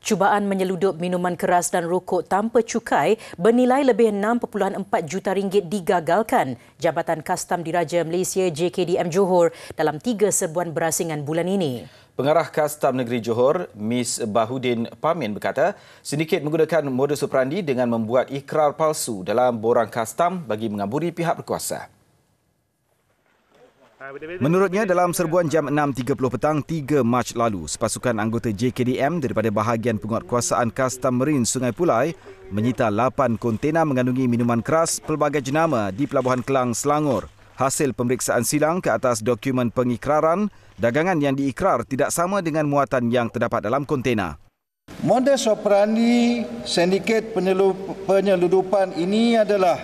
Cubaan menyeludup minuman keras dan rokok tanpa cukai bernilai lebih 6.4 juta ringgit digagalkan Jabatan Kastam Diraja Malaysia JKDM Johor dalam tiga serbuan berasingan bulan ini. Pengarah Kastam Negeri Johor, Miss Bahudin Pamin berkata, sindiket menggunakan modus operandi dengan membuat ikrar palsu dalam borang kastam bagi mengaburi pihak berkuasa. Menurutnya, dalam serbuan jam 6.30 petang 3 Mac lalu, sepasukan anggota JKDM daripada bahagian penguatkuasaan Kastam Marin Sungai Pulai menyita 8 kontena mengandungi minuman keras pelbagai jenama di Pelabuhan Kelang, Selangor. Hasil pemeriksaan silang ke atas dokumen pengikraran, dagangan yang diikrar tidak sama dengan muatan yang terdapat dalam kontena. Modus operandi sindiket penyeludupan ini adalah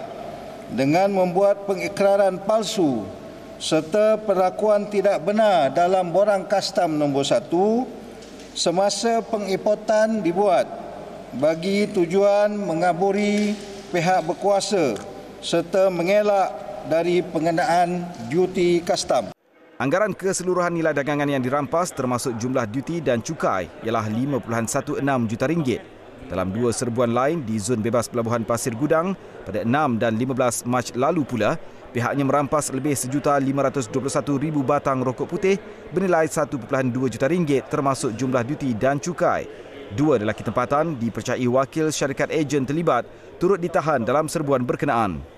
dengan membuat pengikraran palsu serta perlakuan tidak benar dalam borang kastam nombor 1 semasa pengimportan dibuat bagi tujuan mengaburi pihak berkuasa serta mengelak dari pengenaan duty kastam. Anggaran keseluruhan nilai dagangan yang dirampas termasuk jumlah duty dan cukai ialah 5.16 juta ringgit dalam dua serbuan lain di zon bebas pelabuhan Pasir Gudang pada 6 dan 15 Mac lalu pula, pihaknya merampas lebih 1,521,000 batang rokok putih bernilai 1.2 juta ringgit termasuk jumlah duty dan cukai. Dua lelaki tempatan dipercayai wakil syarikat ejen terlibat turut ditahan dalam serbuan berkenaan.